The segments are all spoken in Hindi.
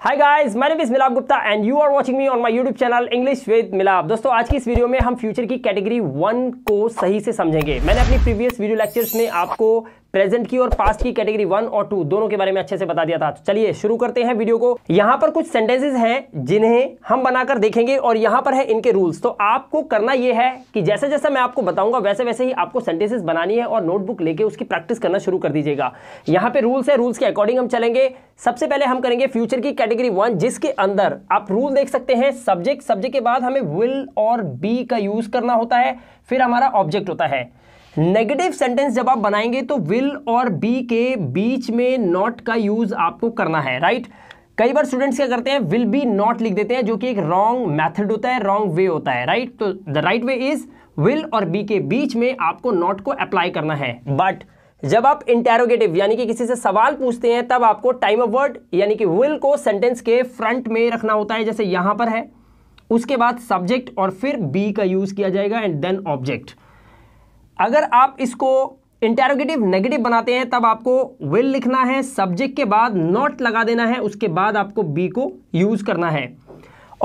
Hi guys my name is Milap Gupta and you are watching me on my YouTube channel English with Milap दोस्तों आज की इस वीडियो में हम फ्यूचर की कैटेगरी वन को सही से समझेंगे मैंने अपनी प्रीवियस वीडियो लेक्चर्स में आपको प्रेजेंट की और पास्ट की कैटेगरी वन और टू दोनों के बारे में अच्छे से बता दिया था तो चलिए शुरू करते हैं वीडियो को यहां पर कुछ सेंटेंसेस हैं जिन्हें हम बनाकर देखेंगे और यहां पर है इनके रूल्स तो आपको करना यह है कि जैसे जैसे मैं आपको बताऊंगा वैसे वैसे ही आपको सेंटेंसेस बनानी है और नोटबुक लेके उसकी प्रैक्टिस करना शुरू कर दीजिएगा यहाँ पर रूल्स है रूल्स के अकॉर्डिंग हम चलेंगे सबसे पहले हम करेंगे फ्यूचर की कैटेगरी वन जिसके अंदर आप रूल देख सकते हैं सब्जेक्ट सब्जेक्ट के बाद हमें विल और बी का यूज करना होता है फिर हमारा ऑब्जेक्ट होता है नेगेटिव सेंटेंस जब आप बनाएंगे तो विल और बी के बीच में नॉट का यूज़ आपको करना है राइट कई बार स्टूडेंट्स क्या करते हैं विल बी नॉट लिख देते हैं जो कि एक रॉन्ग मेथड होता है रॉन्ग वे होता है राइट तो the right way is will और बी के बीच में आपको नॉट को अप्लाई करना है बट जब आप इंटेरोगेटिव यानी कि किसी से सवाल पूछते हैं तब आपको टाइम ऑफ वर्ड यानी कि विल को सेंटेंस के फ्रंट में रखना होता है जैसे यहां पर है उसके बाद सब्जेक्ट और फिर बी का यूज़ किया जाएगा एंड देन ऑब्जेक्ट अगर आप इसको इंटेरोगेटिव नेगेटिव बनाते हैं तब आपको विल लिखना है सब्जेक्ट के बाद नॉट लगा देना है उसके बाद आपको बी को यूज़ करना है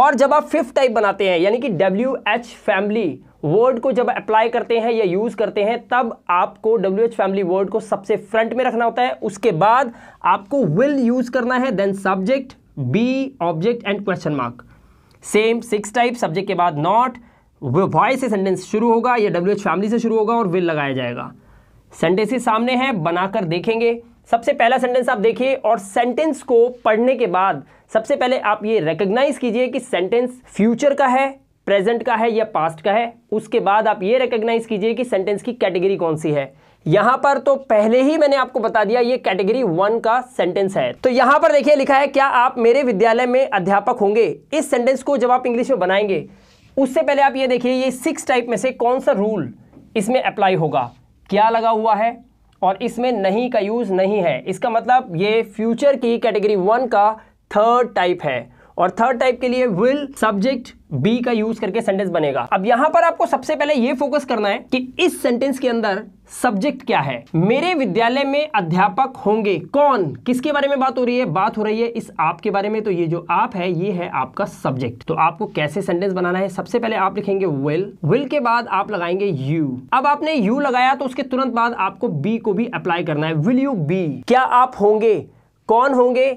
और जब आप फिफ्थ टाइप बनाते हैं यानी कि डब्ल्यू एच फैमिली वर्ड को जब अप्लाई करते हैं या यूज़ करते हैं तब आपको डब्ल्यू एच फैमिली वर्ड को सबसे फ्रंट में रखना होता है उसके बाद आपको विल यूज़ करना है then subject be object and question mark same six type subject के बाद नॉट वॉय से सेंटेंस शुरू होगा या डब्ल्यू एच फैमिली से शुरू होगा और विल लगाया जाएगा सेंटेंसेस सामने हैं बनाकर देखेंगे सबसे पहला सेंटेंस आप देखिए और सेंटेंस को पढ़ने के बाद सबसे पहले आप ये रिकग्नाइज कीजिए कि सेंटेंस फ्यूचर का है प्रेजेंट का है या पास्ट का है उसके बाद आप ये रिकग्नाइज कीजिए कि सेंटेंस की कैटेगरी कौन सी है यहां पर तो पहले ही मैंने आपको बता दिया ये कैटेगरी वन का सेंटेंस है तो यहां पर देखिए लिखा है क्या आप मेरे विद्यालय में अध्यापक होंगे इस सेंटेंस को जब आप इंग्लिश में बनाएंगे उससे पहले आप ये देखिए ये सिक्स टाइप में से कौन सा रूल इसमें अप्लाई होगा क्या लगा हुआ है और इसमें नहीं का यूज़ नहीं है इसका मतलब ये फ्यूचर की कैटेगरी वन का थर्ड टाइप है और थर्ड टाइप के लिए विल सब्जेक्ट बी का यूज करके सेंटेंस बनेगा अब यहां पर आपको सबसे पहले यह फोकस करना है कि इस सेंटेंस के अंदर सब्जेक्ट क्या है मेरे विद्यालय में अध्यापक होंगे कौन किसके बारे में बात हो रही है बात हो रही है इस आप के बारे में तो ये जो आप है ये है आपका सब्जेक्ट तो आपको कैसे सेंटेंस बनाना है सबसे पहले आप लिखेंगे विल विल के बाद आप लगाएंगे यू अब आपने यू लगाया तो उसके तुरंत बाद आपको बी को भी अप्लाई करना है विल यू बी क्या आप होंगे कौन होंगे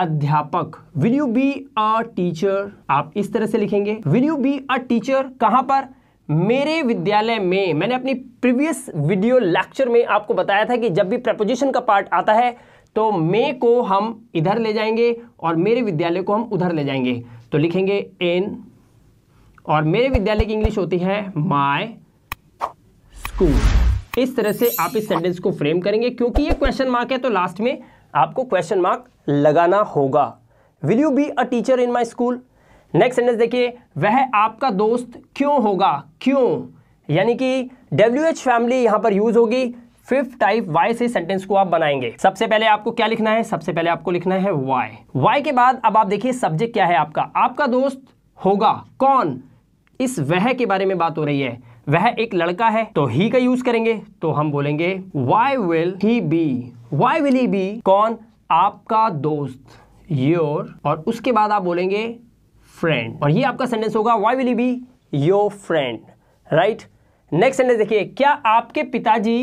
अध्यापक will you be a teacher आप इस तरह से लिखेंगे will you be a teacher कहां पर मेरे विद्यालय में मैंने अपनी प्रीवियस वीडियो लेक्चर में आपको बताया था कि जब भी प्रपोजिशन का पार्ट आता है तो मे को हम इधर ले जाएंगे और मेरे विद्यालय को हम उधर ले जाएंगे तो लिखेंगे एन और मेरे विद्यालय की इंग्लिश होती है माय स्कूल इस तरह से आप इस सेंटेंस को फ्रेम करेंगे क्योंकि ये क्वेश्चन मार्क है तो लास्ट में आपको क्वेश्चन मार्क लगाना होगा will you be a teacher in my school next sentence देखिए वह आपका दोस्त क्यों होगा क्यों यानी कि डब्ल्यू एच फैमिली यहां पर यूज होगी फिफ्थ टाइप वाई से सेंटेंस को आप बनाएंगे सबसे पहले आपको क्या लिखना है सबसे पहले आपको लिखना है वाई वाई के बाद अब आप देखिए सब्जेक्ट क्या है आपका आपका दोस्त होगा कौन इस वह के बारे में बात हो रही है वह एक लड़का है तो ही का यूज करेंगे तो हम बोलेंगे why will he be why will he be कौन आपका दोस्त योर और उसके बाद आप बोलेंगे फ्रेंड और ये आपका सेंटेंस होगा why will he be your friend right next sentence देखिए क्या आपके पिताजी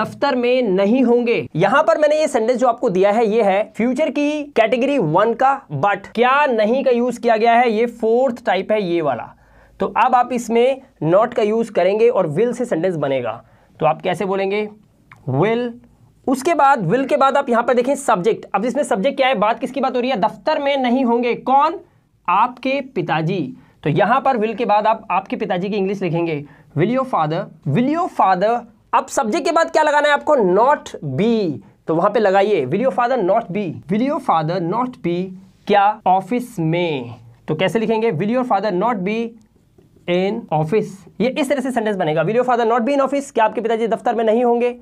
दफ्तर में नहीं होंगे यहां पर मैंने ये सेंटेंस जो आपको दिया है ये है फ्यूचर की कैटेगरी वन का बट क्या नहीं का यूज किया गया है ये फोर्थ टाइप है ये वाला तो अब आप इसमें नॉट का यूज़ करेंगे और विल से सेंटेंस बनेगा तो आप कैसे बोलेंगे विल उसके बाद विल के बाद आप यहां पर देखें सब्जेक्ट अब इसमें सब्जेक्ट क्या है बात किसकी बात हो रही है दफ्तर में नहीं होंगे कौन आपके पिताजी तो यहां पर विल के बाद आप आपके पिताजी की इंग्लिश लिखेंगे will your father will your father अब सब्जेक्ट के बाद क्या लगाना है आपको नॉट बी तो वहां पे लगाइए will your father not be will your father not be क्या ऑफिस में तो कैसे लिखेंगे will your father not be in office ये इस तरह से सेंटेंस बनेगा will your father not be in office क्या आपके पिताजी दफ्तर में नहीं होंगे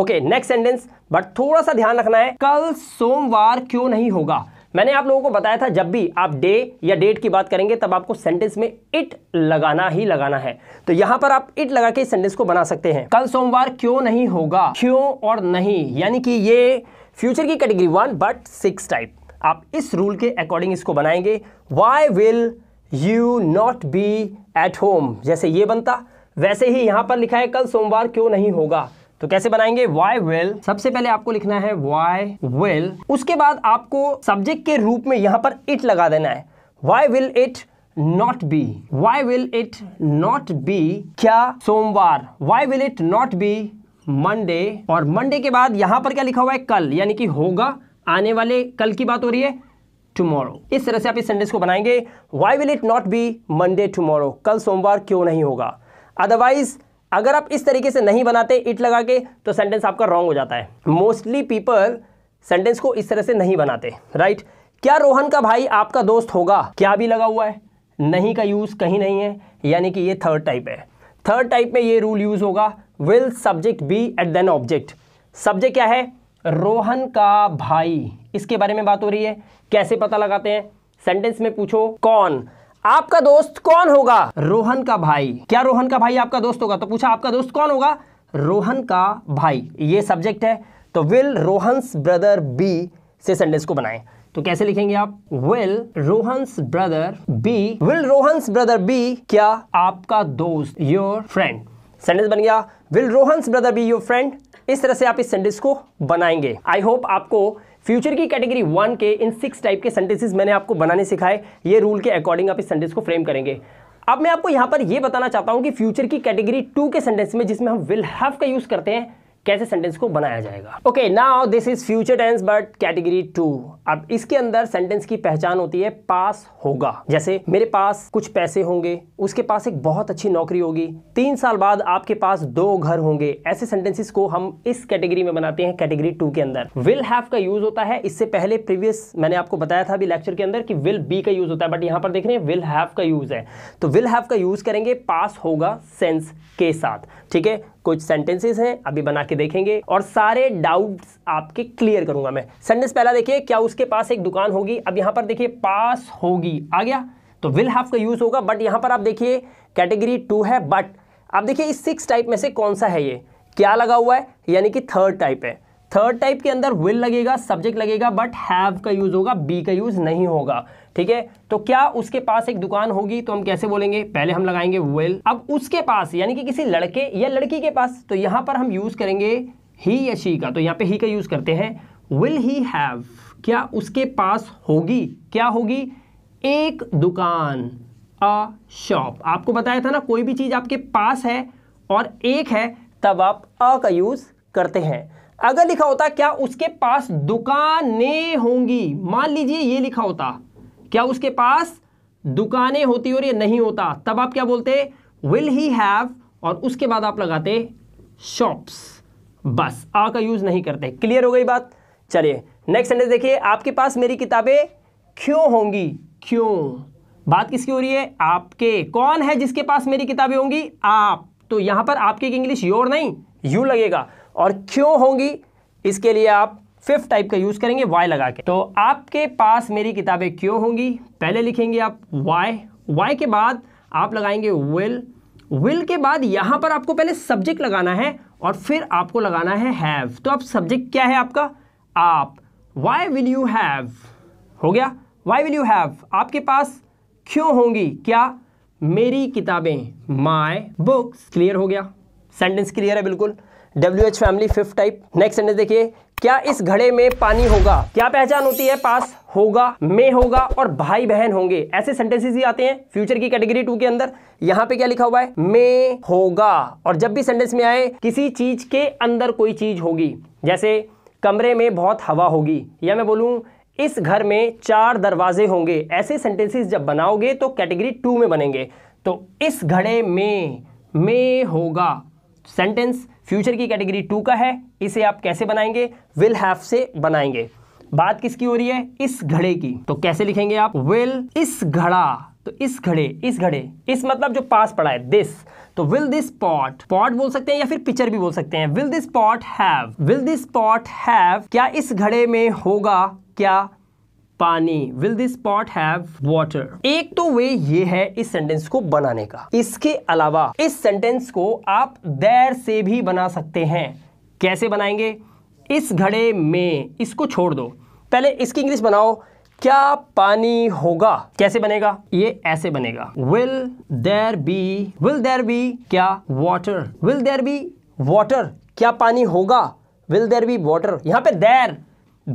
ओके नेक्स्ट सेंटेंस बट थोड़ा सा ध्यान रखना है कल सोमवार क्यों नहीं होगा मैंने आप लोगों को बताया था जब भी आप डे दे या डेट की बात करेंगे तब आपको सेंटेंस में इट लगाना ही लगाना है तो यहां पर आप इट लगा के सेंटेंस को बना सकते हैं कल सोमवार क्यों नहीं होगा क्यों और नहीं यानी कि ये फ्यूचर की category one but six type आप इस रूल के अकॉर्डिंग इसको बनाएंगे why will you not be at home जैसे ये बनता वैसे ही यहां पर लिखा है कल सोमवार क्यों नहीं होगा तो कैसे बनाएंगे वाई विल सबसे पहले आपको लिखना है वाई विल उसके बाद आपको सब्जेक्ट के रूप में यहाँ पर इट लगा देना है why will it not be why will it not be क्या सोमवार why will it not be Monday और मंडे के बाद यहाँ पर क्या लिखा हुआ है कल यानी कि होगा आने वाले कल की बात हो रही है टुमारो इस तरह से आप इस सेंटेंस को बनाएंगे why will it not be Monday tomorrow कल सोमवार क्यों नहीं होगा अदरवाइज अगर आप इस तरीके से नहीं बनाते इट लगा के तो सेंटेंस आपका रॉन्ग हो जाता है मोस्टली पीपल सेंटेंस को इस तरह से नहीं बनाते राइट right? क्या रोहन का भाई आपका दोस्त होगा क्या भी लगा हुआ है नहीं का यूज़ कहीं नहीं है यानी कि ये थर्ड टाइप है थर्ड टाइप में ये रूल यूज़ होगा will subject be at then object subject क्या है रोहन का भाई इसके बारे में बात हो रही है कैसे पता लगाते हैं सेंटेंस में पूछो कौन आपका दोस्त कौन होगा रोहन का भाई क्या रोहन का भाई आपका दोस्त होगा तो पूछा आपका दोस्त कौन होगा रोहन का भाई ये सब्जेक्ट है तो विल रोहन ब्रदर बी से सेंटेंस को बनाएं तो कैसे लिखेंगे आप will Rohan's brother be will Rohan brother be क्या आपका दोस्त योर फ्रेंड सेंटेंस बन गया will Rohan brother be your friend इस तरह से आप इस सेंटेंस को बनाएंगे आई होप आपको फ्यूचर की कैटेगरी वन के इन सिक्स टाइप के सेंटेंसेस मैंने आपको बनाने सिखाए ये रूल के अकॉर्डिंग आप इस सेंटेंस को फ्रेम करेंगे अब मैं आपको यहां पर यह बताना चाहता हूं कि फ्यूचर की कैटेगरी टू के सेंटेंस में जिसमें हम विल हैव का यूज़ करते हैं कैसे सेंटेंस को बनाया जाएगा okay now this is future tense but category two अब इसके अंदर सेंटेंस की पहचान होती है पास होगा जैसे मेरे पास कुछ पैसे होंगे उसके पास एक बहुत अच्छी नौकरी होगी तीन साल बाद आपके पास दो घर होंगे ऐसे सेंटेंसेस को हम इस कैटेगरी में बनाते हैं कैटेगरी टू के अंदर विल हैव का यूज होता है इससे पहले प्रीवियस मैंने आपको बताया था अभी लेक्चर के अंदर कि विल बी का यूज होता है बट यहाँ पर देख रहे हैं विल हैव का यूज है तो विल हैव का यूज करेंगे पास होगा सेंस के साथ ठीक है कुछ सेंटेंसेस हैं अभी बना के देखेंगे और सारे डाउट्स आपके क्लियर करूंगा मैं सेंटेंस पहला देखिए क्या उसके पास एक दुकान होगी अब यहां पर देखिए पास होगी आ गया तो विल हैव का यूज़ होगा बट यहां पर आप देखिए कैटेगरी टू है बट आप देखिए इस सिक्स टाइप में से कौन सा है ये क्या लगा हुआ है यानी कि थर्ड टाइप है थर्ड टाइप के अंदर विल लगेगा सब्जेक्ट लगेगा बट हैव का यूज़ होगा बी का यूज़ नहीं होगा ठीक है तो क्या उसके पास एक दुकान होगी तो हम कैसे बोलेंगे पहले हम लगाएंगे विल अब उसके पास यानी कि किसी लड़के या लड़की के पास तो यहां पर हम यूज़ करेंगे ही या शी का तो यहाँ पे ही का यूज़ करते हैं विल ही हैव क्या उसके पास होगी क्या होगी एक दुकान अ शॉप आपको बताया था ना कोई भी चीज़ आपके पास है और एक है तब आप अ का यूज़ करते हैं अगर लिखा होता क्या उसके पास दुकानें होंगी मान लीजिए ये लिखा होता क्या उसके पास दुकानें होती और ये नहीं होता तब आप क्या बोलते विल ही हैव और उसके बाद आप लगाते शॉप्स बस आ का यूज़ नहीं करते क्लियर हो गई बात चलिए नेक्स्ट सेंटेंस देखिए आपके पास मेरी किताबें क्यों होंगी क्यों बात किसकी हो रही है आपके कौन है जिसके पास मेरी किताबें होंगी आप तो यहां पर आपकी इंग्लिश योर नहीं यू लगेगा और क्यों होंगी इसके लिए आप फिफ्थ टाइप का यूज़ करेंगे वाई लगा के तो आपके पास मेरी किताबें क्यों होंगी पहले लिखेंगे आप वाई वाई के बाद आप लगाएंगे विल विल के बाद यहाँ पर आपको पहले सब्जेक्ट लगाना है और फिर आपको लगाना है हैव तो आप सब्जेक्ट क्या है आपका आप वाई विल यू हैव हो गया वाई विल यू हैव आपके पास क्यों होंगी क्या मेरी किताबें माई बुक्स क्लियर हो गया सेंटेंस क्लियर है बिल्कुल W H family fifth type next sentence देखिए क्या इस घड़े में पानी होगा क्या पहचान होती है पास होगा में होगा और भाई बहन होंगे ऐसे सेंटेंसेस ही आते हैं फ्यूचर की कैटेगरी टू के अंदर यहाँ पे क्या लिखा हुआ है में होगा और जब भी सेंटेंस में आए किसी चीज के अंदर कोई चीज होगी जैसे कमरे में बहुत हवा होगी या मैं बोलूँ इस घर में चार दरवाजे होंगे ऐसे सेंटेंसेस जब बनाओगे तो कैटेगरी टू में बनेंगे तो इस घड़े में में होगा सेंटेंस फ्यूचर की कैटेगरी टू का है इसे आप कैसे बनाएंगे विल हैव से बनाएंगे बात किसकी हो रही है इस घड़े की तो कैसे लिखेंगे आप विल इस घड़ा तो इस घड़े इस घड़े इस मतलब जो पास पड़ा है दिस तो विल दिस पॉट पॉट बोल सकते हैं या फिर पिक्चर भी बोल सकते हैं will this pot have will this pot have क्या इस घड़े में होगा क्या पानी will this pot have water एक तो वे ये है इस सेंटेंस को बनाने का इसके अलावा इस सेंटेंस को आप देर से भी बना सकते हैं कैसे बनाएंगे इस घड़े में इसको छोड़ दो पहले इसकी इंग्लिश बनाओ क्या पानी होगा कैसे बनेगा ये ऐसे बनेगा will there be will there be क्या water will there be water क्या पानी होगा विल देर बी वॉटर यहाँ पे देर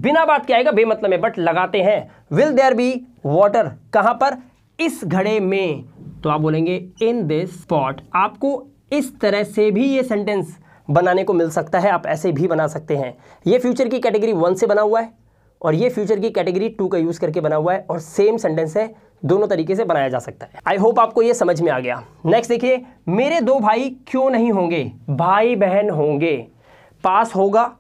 बिना बात के आएगा बेमतलब है बट लगाते हैं विल देयर बी वॉटर कहां पर इस घड़े में तो आप बोलेंगे इन दिस स्पॉट आपको इस तरह से भी ये सेंटेंस बनाने को मिल सकता है आप ऐसे भी बना सकते हैं ये फ्यूचर की कैटेगरी वन से बना हुआ है और ये फ्यूचर की कैटेगरी टू का यूज़ करके बना हुआ है और सेम सेंटेंस है दोनों तरीके से बनाया जा सकता है आई होप आपको ये समझ में आ गया नेक्स्ट देखिए मेरे दो भाई क्यों नहीं होंगे भाई बहन होंगे पास होगा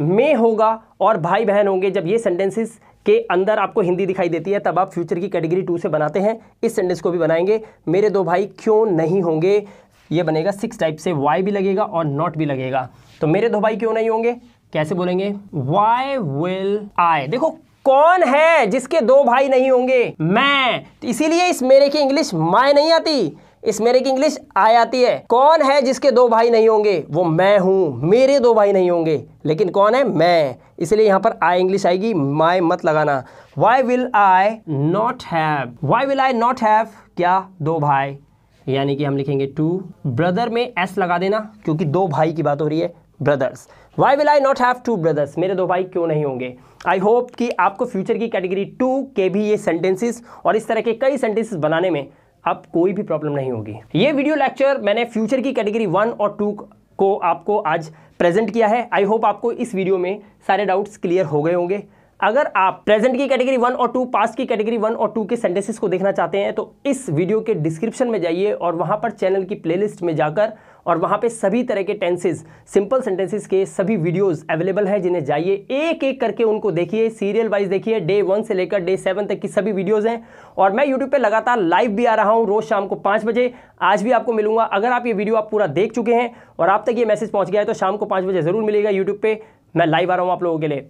में होगा और भाई बहन होंगे जब ये सेंटेंसेस के अंदर आपको हिंदी दिखाई देती है तब आप फ्यूचर की कैटेगरी टू से बनाते हैं इस सेंटेंस को भी बनाएंगे मेरे दो भाई क्यों नहीं होंगे ये बनेगा सिक्स टाइप से वाई भी लगेगा और नॉट भी लगेगा तो मेरे दो भाई क्यों नहीं होंगे कैसे बोलेंगे वाई विल आई देखो कौन है जिसके दो भाई नहीं होंगे मैं तो इसीलिए इस मेरे की इंग्लिश माए नहीं आती इस मेरे की इंग्लिश आ जाती है कौन है जिसके दो भाई नहीं होंगे वो मैं हूं मेरे दो भाई नहीं होंगे लेकिन कौन है मैं इसलिए यहां पर आई इंग्लिश आएगी माई मत लगाना why will I not have why will I not have क्या दो भाई यानी कि हम लिखेंगे टू ब्रदर में एस लगा देना क्योंकि दो भाई की बात हो रही है brothers why will I not have two brothers मेरे दो भाई क्यों नहीं होंगे आई होप कि आपको फ्यूचर की कैटेगरी टू के भी ये सेंटेंसेस और इस तरह के कई सेंटेंसेस बनाने में अब कोई भी प्रॉब्लम नहीं होगी ये वीडियो लेक्चर मैंने फ्यूचर की कैटेगरी वन और टू को आपको आज प्रेजेंट किया है आई होप आपको इस वीडियो में सारे डाउट्स क्लियर हो गए होंगे अगर आप प्रेजेंट की कैटेगरी वन और टू पास की कैटेगरी वन और टू के सेंटेंसेस को देखना चाहते हैं तो इस वीडियो के डिस्क्रिप्शन में जाइए और वहाँ पर चैनल की प्लेलिस्ट में जाकर और वहाँ पे सभी तरह के टेंसेज सिंपल सेंटेंसेस के सभी वीडियोस अवेलेबल हैं जिन्हें जाइए एक एक करके उनको देखिए सीरियल वाइज देखिए डे वन से लेकर डे सेवन तक की सभी वीडियोस हैं और मैं यूट्यूब पे लगातार लाइव भी आ रहा हूँ रोज़ शाम को पाँच बजे आज भी आपको मिलूंगा अगर आप ये वीडियो आप पूरा देख चुके हैं और आप तक ये मैसेज पहुँच गया है तो शाम को पाँच बजे ज़रूर मिलेगा यूट्यूब पर मैं लाइव आ रहा हूँ आप लोगों के लिए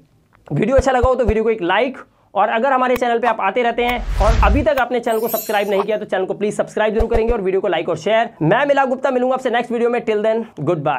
वीडियो अच्छा लगा हो तो वीडियो को एक लाइक और अगर हमारे चैनल पे आप आते रहते हैं और अभी तक आपने चैनल को सब्सक्राइब नहीं किया तो चैनल को प्लीज सब्सक्राइब जरूर करेंगे और वीडियो को लाइक और शेयर मैं मिला गुप्ता मिलूंगा आपसे नेक्स्ट वीडियो में टिल देन गुड बाय